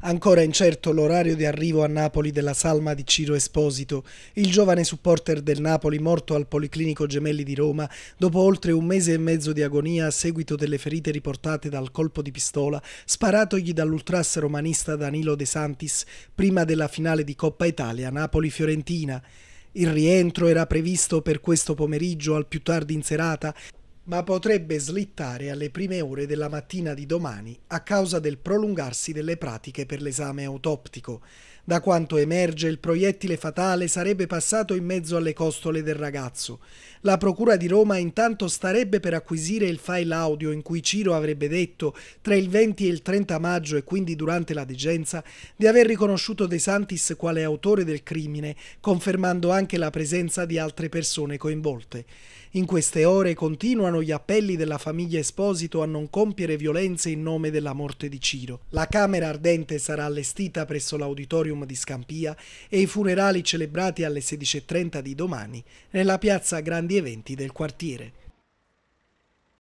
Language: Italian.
Ancora incerto l'orario di arrivo a Napoli della salma di Ciro Esposito, il giovane supporter del Napoli morto al Policlinico Gemelli di Roma dopo oltre un mese e mezzo di agonia a seguito delle ferite riportate dal colpo di pistola sparatogli dall'ultras romanista Danilo De Santis prima della finale di Coppa Italia Napoli-Fiorentina. Il rientro era previsto per questo pomeriggio al più tardi in serata ma potrebbe slittare alle prime ore della mattina di domani a causa del prolungarsi delle pratiche per l'esame autoptico. Da quanto emerge, il proiettile fatale sarebbe passato in mezzo alle costole del ragazzo. La Procura di Roma intanto starebbe per acquisire il file audio in cui Ciro avrebbe detto, tra il 20 e il 30 maggio e quindi durante la degenza, di aver riconosciuto De Santis quale autore del crimine, confermando anche la presenza di altre persone coinvolte. In queste ore continuano continuano gli appelli della famiglia Esposito a non compiere violenze in nome della morte di Ciro. La Camera Ardente sarà allestita presso l'auditorium di Scampia e i funerali celebrati alle 16.30 di domani nella piazza Grandi Eventi del quartiere.